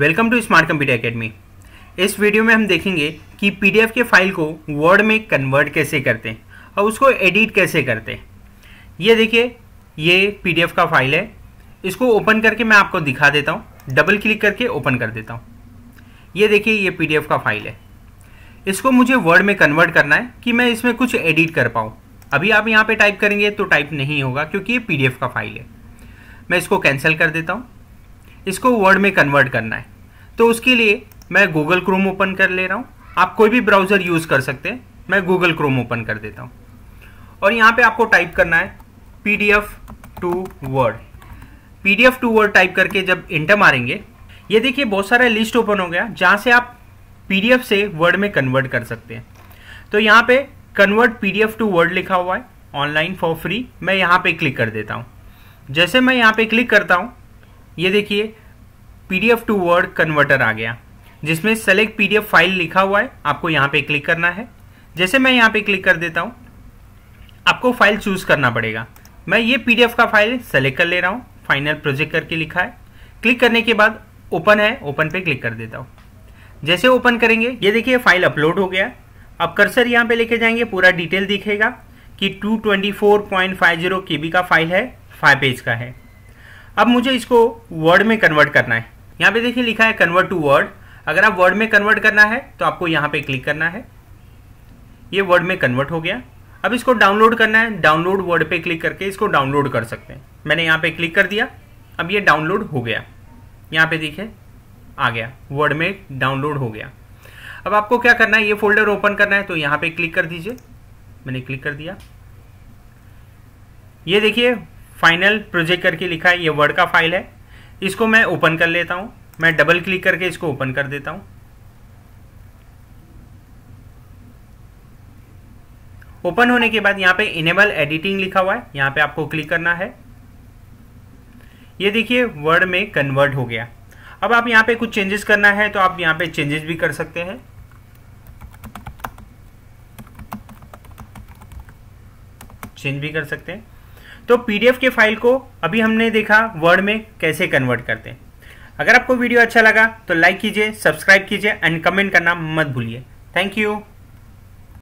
welcome to smart computer academy इस video में हम देखेंगे कि पीडीएफ के फाइल को वर्ड में कन्वर्ट कैसे करते हैं और उसको एडिट कैसे करते हैं ये देखिए ये पीडीएफ का फाइल है इसको ओपन करके मैं आपको दिखा देता हूँ डबल क्लिक करके ओपन कर देता हूँ ये देखिए ये पीडीएफ का फाइल है इसको मुझे वर्ड में कन्वर्ट करना है कि मैं इसमें कुछ एडिट कर पाऊँ अभी आप यहाँ पर टाइप करेंगे तो टाइप नहीं होगा क्योंकि ये पी का फाइल है मैं इसको कैंसिल कर देता हूँ इसको वर्ड में कन्वर्ट करना है तो उसके लिए मैं गूगल क्रोम ओपन कर ले रहा हूँ आप कोई भी ब्राउज़र यूज़ कर सकते हैं मैं गूगल क्रोम ओपन कर देता हूँ और यहाँ पे आपको टाइप करना है P D F to word P D F to word type करके जब इंटर मारेंगे ये देखिए बहुत सारा लिस्ट ओपन हो गया जहाँ से आप पी डी एफ से वर्ड में कन्वर्ट कर सकते हैं तो यहाँ पे convert P D F to word लिखा हुआ है ऑनलाइन फॉर फ्री मैं यहाँ पे क्लिक कर देता हूँ जैसे मैं यहाँ पे क्लिक करता हूँ ये देखिए पीडीएफ टू वर्ड कन्वर्टर आ गया जिसमें सेलेक्ट पीडीएफ फाइल लिखा हुआ है आपको यहाँ पे क्लिक करना है जैसे मैं यहाँ पे क्लिक कर देता हूँ आपको फाइल चूज करना पड़ेगा मैं ये पीडीएफ का फाइल सेलेक्ट कर ले रहा हूँ फाइनल प्रोजेक्ट करके लिखा है क्लिक करने के बाद ओपन है ओपन पे क्लिक कर देता हूँ जैसे ओपन करेंगे ये देखिए फाइल अपलोड हो गया अब कर्सर यहाँ पे लेके जाएंगे पूरा डिटेल दिखेगा कि 224.50 केबी का फाइल है फाइव पेज का है अब मुझे इसको वर्ड में कन्वर्ट करना है यहाँ पे देखिए लिखा है कन्वर्ट टू वर्ड अगर आप वर्ड में कन्वर्ट करना है तो आपको यहाँ पे क्लिक करना है ये वर्ड में कन्वर्ट हो गया अब इसको डाउनलोड करना है डाउनलोड वर्ड पे क्लिक करके इसको डाउनलोड कर सकते हैं मैंने यहाँ पे क्लिक कर दिया अब ये डाउनलोड हो गया यहाँ पे देखिए आ गया वर्ड में डाउनलोड हो गया अब आपको क्या करना है ये फोल्डर ओपन करना है तो यहाँ पे क्लिक कर दीजिए मैंने क्लिक कर दिया ये देखिए फाइनल प्रोजेक्ट करके लिखा है ये वर्ड का फाइल है इसको मैं ओपन कर लेता हूं मैं डबल क्लिक करके इसको ओपन कर देता हूं ओपन होने के बाद यहां पे इनेबल एडिटिंग लिखा हुआ है यहां पे आपको क्लिक करना है ये देखिए वर्ड में कन्वर्ट हो गया अब आप यहां पे कुछ चेंजेस करना है तो आप यहां पे चेंजेस भी कर सकते हैं चेंज भी कर सकते हैं तो पीडीएफ के फाइल को अभी हमने देखा वर्ड में कैसे कन्वर्ट करते हैं अगर आपको वीडियो अच्छा लगा तो लाइक कीजिए सब्सक्राइब कीजिए एंड कमेंट करना मत भूलिए थैंक यू